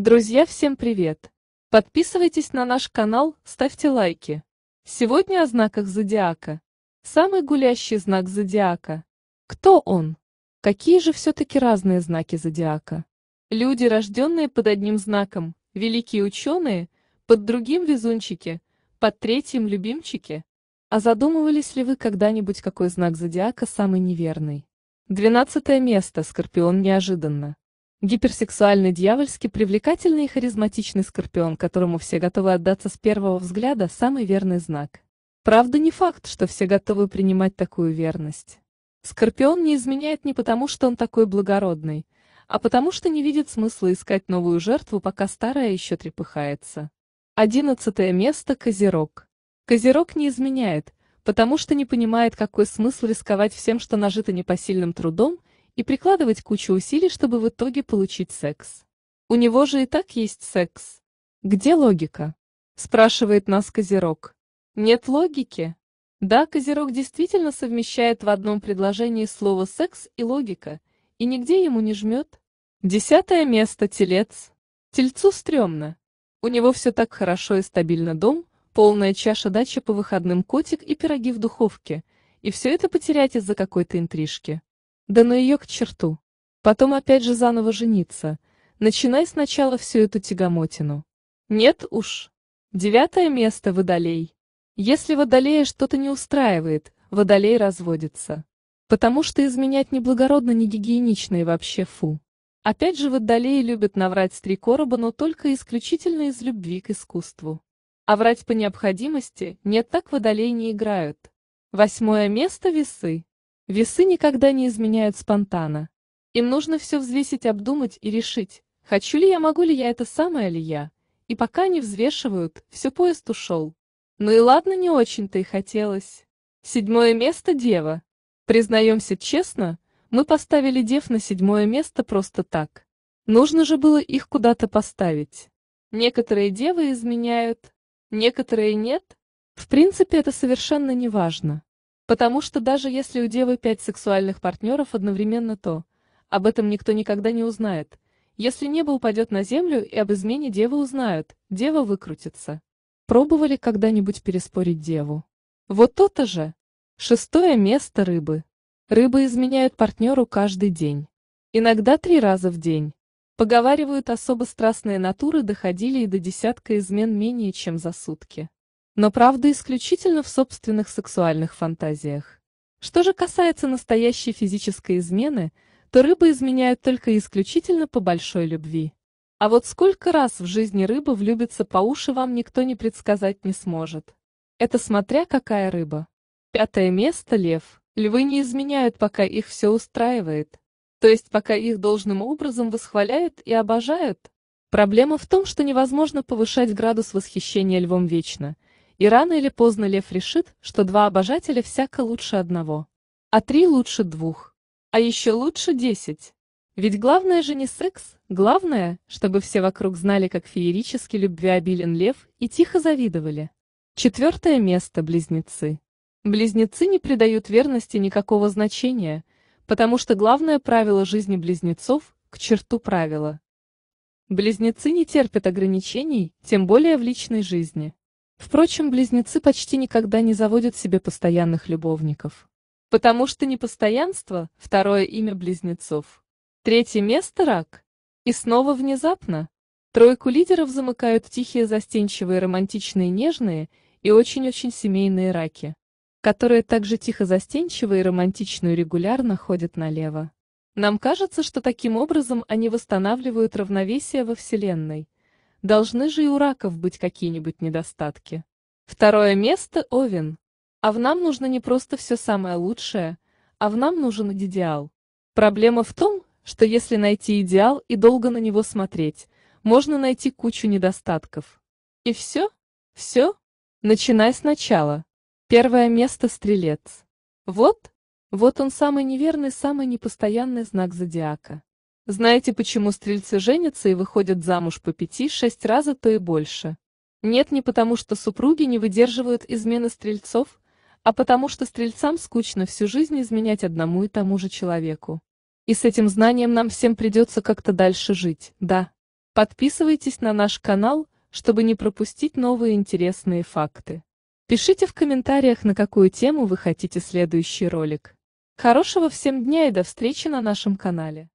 Друзья, всем привет! Подписывайтесь на наш канал, ставьте лайки. Сегодня о знаках зодиака. Самый гулящий знак зодиака. Кто он? Какие же все-таки разные знаки зодиака? Люди, рожденные под одним знаком, великие ученые, под другим везунчики, под третьим любимчики. А задумывались ли вы когда-нибудь, какой знак зодиака самый неверный? Двенадцатое место, Скорпион неожиданно. Гиперсексуальный дьявольски привлекательный и харизматичный скорпион, которому все готовы отдаться с первого взгляда, самый верный знак. Правда, не факт, что все готовы принимать такую верность. Скорпион не изменяет не потому, что он такой благородный, а потому что не видит смысла искать новую жертву, пока старая еще трепыхается. Одиннадцатое место – Козерог. Козерог не изменяет, потому что не понимает, какой смысл рисковать всем, что нажито непосильным трудом, и прикладывать кучу усилий, чтобы в итоге получить секс. У него же и так есть секс. Где логика? Спрашивает нас Козерог. Нет логики. Да, Козерог действительно совмещает в одном предложении слово «секс» и «логика», и нигде ему не жмет. Десятое место – Телец. Тельцу стрёмно. У него все так хорошо и стабильно дом, полная чаша дачи по выходным котик и пироги в духовке, и все это потерять из-за какой-то интрижки. Да ну ее к черту. Потом опять же заново жениться. Начинай сначала всю эту тягомотину. Нет уж. Девятое место водолей. Если водолея что-то не устраивает, водолей разводится. Потому что изменять неблагородно, не гигиенично и вообще фу. Опять же водолеи любят наврать с три короба, но только исключительно из любви к искусству. А врать по необходимости нет, так водолеи не играют. Восьмое место весы. Весы никогда не изменяют спонтанно. Им нужно все взвесить, обдумать и решить, хочу ли я, могу ли я, это самое ли я. И пока не взвешивают, все поезд ушел. Ну и ладно, не очень-то и хотелось. Седьмое место дева. Признаемся честно, мы поставили дев на седьмое место просто так. Нужно же было их куда-то поставить. Некоторые девы изменяют, некоторые нет. В принципе, это совершенно не важно. Потому что даже если у девы пять сексуальных партнеров одновременно, то об этом никто никогда не узнает. Если небо упадет на землю и об измене девы узнают, дева выкрутится. Пробовали когда-нибудь переспорить деву? Вот то-то же. Шестое место рыбы. Рыбы изменяют партнеру каждый день. Иногда три раза в день. Поговаривают, особо страстные натуры доходили и до десятка измен менее чем за сутки но правда исключительно в собственных сексуальных фантазиях. Что же касается настоящей физической измены, то рыбы изменяют только исключительно по большой любви. А вот сколько раз в жизни рыба влюбится по уши вам никто не предсказать не сможет. Это смотря какая рыба. Пятое место – лев. Львы не изменяют, пока их все устраивает. То есть пока их должным образом восхваляют и обожают. Проблема в том, что невозможно повышать градус восхищения львом вечно – и рано или поздно Лев решит, что два обожателя всяко лучше одного. А три лучше двух. А еще лучше десять. Ведь главное же не секс, главное, чтобы все вокруг знали, как феерически любвеобилен Лев и тихо завидовали. Четвертое место – близнецы. Близнецы не придают верности никакого значения, потому что главное правило жизни близнецов – к черту правила. Близнецы не терпят ограничений, тем более в личной жизни. Впрочем, близнецы почти никогда не заводят себе постоянных любовников. Потому что непостоянство – второе имя близнецов. Третье место – рак. И снова внезапно. Тройку лидеров замыкают тихие, застенчивые, романтичные, нежные и очень-очень семейные раки, которые также тихо, застенчивые и романтичную регулярно ходят налево. Нам кажется, что таким образом они восстанавливают равновесие во Вселенной – Должны же и у раков быть какие-нибудь недостатки. Второе место – Овен. А в нам нужно не просто все самое лучшее, а в нам нужен идеал. Проблема в том, что если найти идеал и долго на него смотреть, можно найти кучу недостатков. И все? Все? Начинай сначала. Первое место – Стрелец. Вот, вот он самый неверный, самый непостоянный знак зодиака. Знаете, почему стрельцы женятся и выходят замуж по пяти-шесть раз, а то и больше? Нет, не потому что супруги не выдерживают измены стрельцов, а потому что стрельцам скучно всю жизнь изменять одному и тому же человеку. И с этим знанием нам всем придется как-то дальше жить, да. Подписывайтесь на наш канал, чтобы не пропустить новые интересные факты. Пишите в комментариях, на какую тему вы хотите следующий ролик. Хорошего всем дня и до встречи на нашем канале.